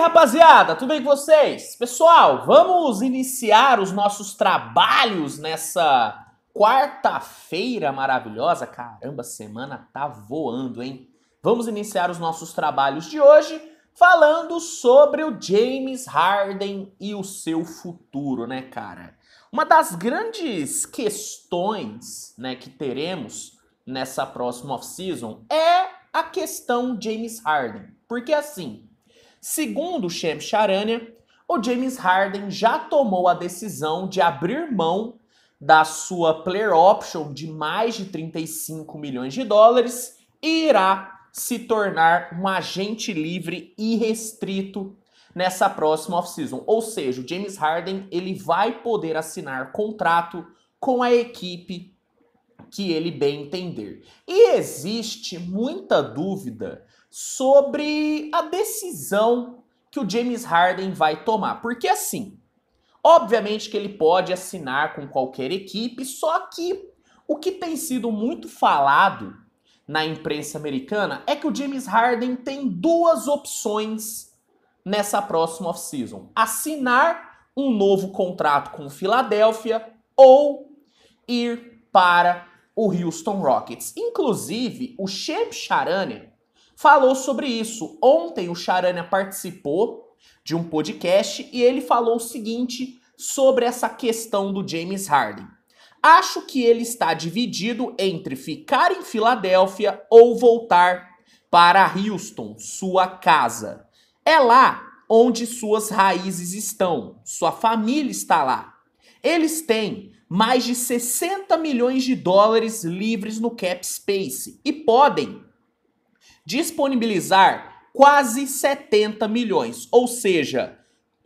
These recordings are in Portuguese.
rapaziada, tudo bem com vocês? Pessoal, vamos iniciar os nossos trabalhos nessa quarta-feira maravilhosa. Caramba, semana tá voando, hein? Vamos iniciar os nossos trabalhos de hoje falando sobre o James Harden e o seu futuro, né, cara? Uma das grandes questões, né, que teremos nessa próxima off-season é a questão James Harden. Porque assim, Segundo Shem Charania, o James Harden já tomou a decisão de abrir mão da sua player option de mais de 35 milhões de dólares e irá se tornar um agente livre e restrito nessa próxima offseason. Ou seja, o James Harden ele vai poder assinar contrato com a equipe que ele bem entender. E existe muita dúvida sobre a decisão que o James Harden vai tomar. Porque assim, obviamente que ele pode assinar com qualquer equipe, só que o que tem sido muito falado na imprensa americana é que o James Harden tem duas opções nessa próxima offseason: assinar um novo contrato com o Philadelphia ou ir para o Houston Rockets. Inclusive, o Shep Charania, falou sobre isso. Ontem o Charania participou de um podcast e ele falou o seguinte sobre essa questão do James Harden. Acho que ele está dividido entre ficar em Filadélfia ou voltar para Houston, sua casa. É lá onde suas raízes estão, sua família está lá. Eles têm mais de 60 milhões de dólares livres no cap space e podem disponibilizar quase 70 milhões, ou seja,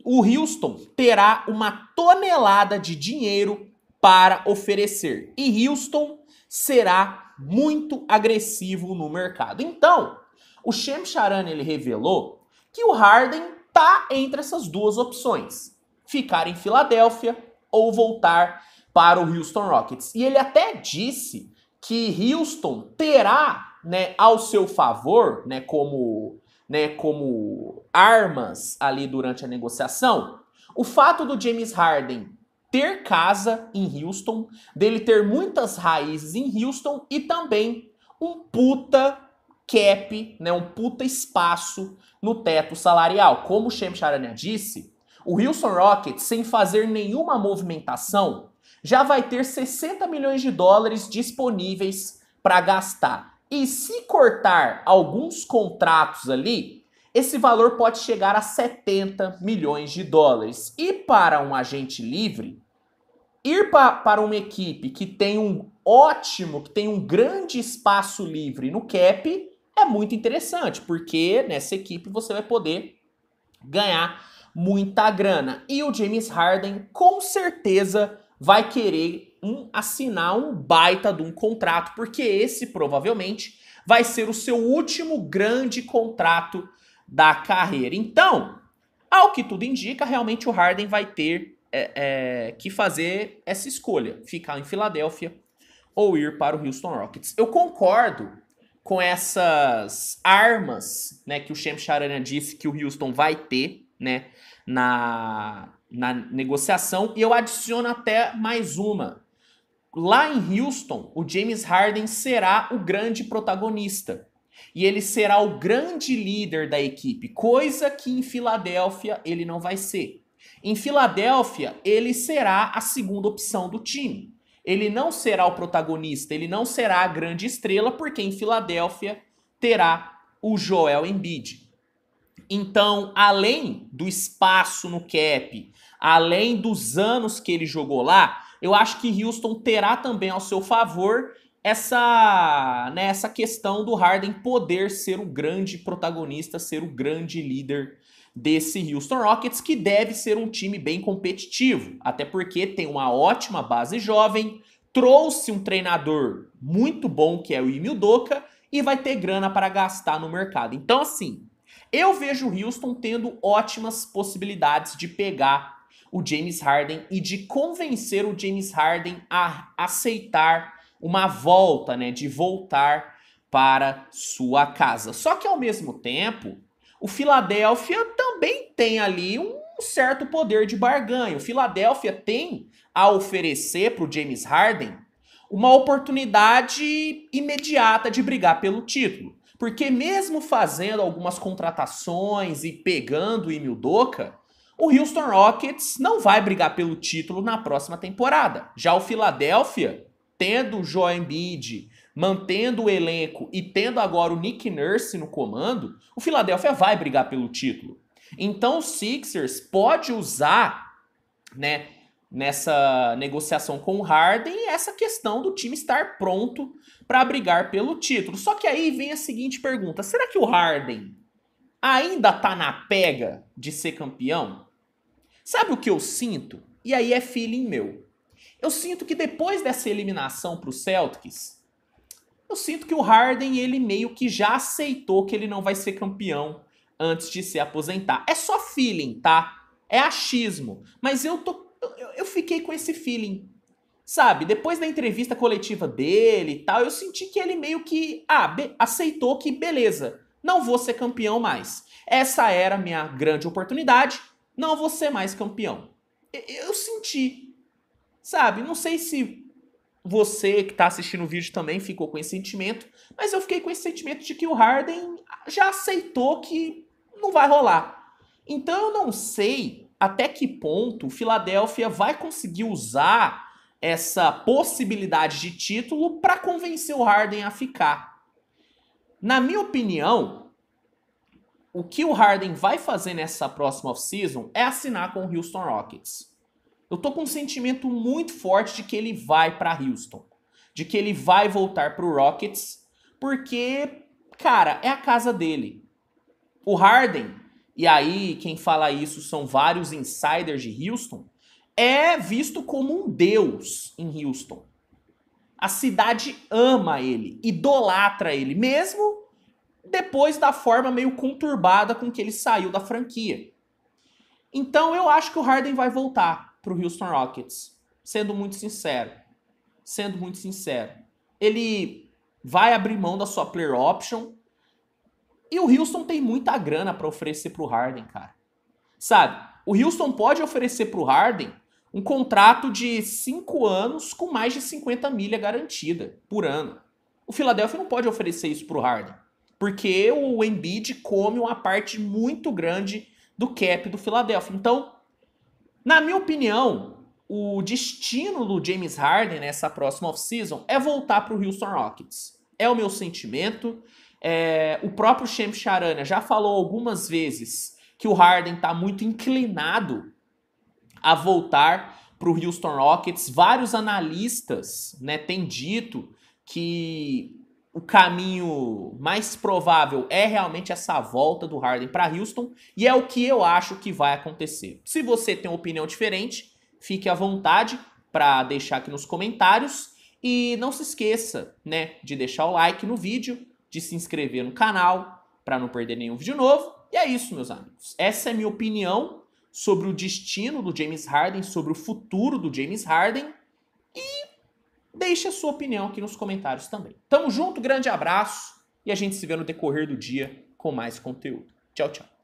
o Houston terá uma tonelada de dinheiro para oferecer e Houston será muito agressivo no mercado. Então, o Shem Charan ele revelou que o Harden tá entre essas duas opções: ficar em Filadélfia ou voltar para o Houston Rockets. E ele até disse que Houston terá né, ao seu favor, né, como, né, como armas ali durante a negociação, o fato do James Harden ter casa em Houston, dele ter muitas raízes em Houston e também um puta cap, né, um puta espaço no teto salarial. Como o Shem Charania disse, o Houston Rockets, sem fazer nenhuma movimentação, já vai ter 60 milhões de dólares disponíveis para gastar. E se cortar alguns contratos ali, esse valor pode chegar a 70 milhões de dólares. E para um agente livre, ir pra, para uma equipe que tem um ótimo, que tem um grande espaço livre no cap, é muito interessante, porque nessa equipe você vai poder ganhar muita grana. E o James Harden com certeza vai querer assinar um baita de um contrato, porque esse provavelmente vai ser o seu último grande contrato da carreira. Então, ao que tudo indica, realmente o Harden vai ter é, é, que fazer essa escolha: ficar em Filadélfia ou ir para o Houston Rockets. Eu concordo com essas armas né, que o Shem Charania disse que o Houston vai ter né, na, na negociação. E eu adiciono até mais uma. Lá em Houston, o James Harden será o grande protagonista. E ele será o grande líder da equipe, coisa que em Filadélfia ele não vai ser. Em Filadélfia, ele será a segunda opção do time. Ele não será o protagonista, ele não será a grande estrela, porque em Filadélfia terá o Joel Embiid. Então, além do espaço no cap, além dos anos que ele jogou lá, eu acho que Houston terá também ao seu favor essa, né, essa questão do Harden poder ser o grande protagonista, ser o grande líder desse Houston Rockets, que deve ser um time bem competitivo, até porque tem uma ótima base jovem, trouxe um treinador muito bom que é o Emil Doca e vai ter grana para gastar no mercado. Então assim, eu vejo o Houston tendo ótimas possibilidades de pegar o James Harden e de convencer o James Harden a aceitar uma volta, né, de voltar para sua casa. Só que ao mesmo tempo, o Philadelphia também tem ali um certo poder de barganha. O Philadelphia tem a oferecer para o James Harden uma oportunidade imediata de brigar pelo título. Porque mesmo fazendo algumas contratações e pegando o Emil Doca, o Houston Rockets não vai brigar pelo título na próxima temporada. Já o Philadelphia, tendo o Joe Embiid, mantendo o elenco e tendo agora o Nick Nurse no comando, o Philadelphia vai brigar pelo título. Então o Sixers pode usar, né, nessa negociação com o Harden, essa questão do time estar pronto para brigar pelo título. Só que aí vem a seguinte pergunta: será que o Harden ainda tá na pega de ser campeão? Sabe o que eu sinto? E aí é feeling meu. Eu sinto que depois dessa eliminação para o Celtics, eu sinto que o Harden ele meio que já aceitou que ele não vai ser campeão antes de se aposentar. É só feeling, tá? É achismo. Mas eu tô, eu, eu fiquei com esse feeling, sabe? Depois da entrevista coletiva dele e tal, eu senti que ele meio que ah, aceitou que beleza, não vou ser campeão mais. Essa era a minha grande oportunidade não vou ser mais campeão. Eu, senti, sabe? Não sei se você que está assistindo o vídeo também ficou com esse sentimento, mas eu fiquei com esse sentimento de que o Harden já aceitou que não vai rolar. Então eu não sei até que ponto o Filadélfia vai conseguir usar essa possibilidade de título para convencer o Harden a ficar. Na minha opinião, o que o Harden vai fazer nessa próxima off-season é assinar com o Houston Rockets. Eu tô com um sentimento muito forte de que ele vai para Houston, de que ele vai voltar pro Rockets, porque, cara, é a casa dele. O Harden, e aí quem fala isso são vários insiders de Houston, é visto como um deus em Houston. A cidade ama ele, idolatra ele, mesmo depois da forma meio conturbada com que ele saiu da franquia. Então eu acho que o Harden vai voltar para o Houston Rockets, sendo muito sincero. Sendo muito sincero. Ele vai abrir mão da sua player option. E o Houston tem muita grana para oferecer para o Harden, cara. Sabe? O Houston pode oferecer para o Harden um contrato de 5 anos com mais de 50 milha garantida por ano. O Philadelphia não pode oferecer isso para o Harden porque o Embiid come uma parte muito grande do cap do Philadelphia. Então, na minha opinião, o destino do James Harden nessa próxima offseason é voltar para o Houston Rockets. É o meu sentimento. É, o próprio Shem Charania já falou algumas vezes que o Harden está muito inclinado a voltar para o Houston Rockets. Vários analistas né, têm dito que o caminho mais provável é realmente essa volta do Harden para Houston e é o que eu acho que vai acontecer. Se você tem uma opinião diferente, fique à vontade para deixar aqui nos comentários e não se esqueça, né, de deixar o like no vídeo, de se inscrever no canal para não perder nenhum vídeo novo. E é isso, meus amigos. Essa é a minha opinião sobre o destino do James Harden, sobre o futuro do James Harden e Deixe a sua opinião aqui nos comentários também. Tamo junto, grande abraço e a gente se vê no decorrer do dia com mais conteúdo. Tchau, tchau.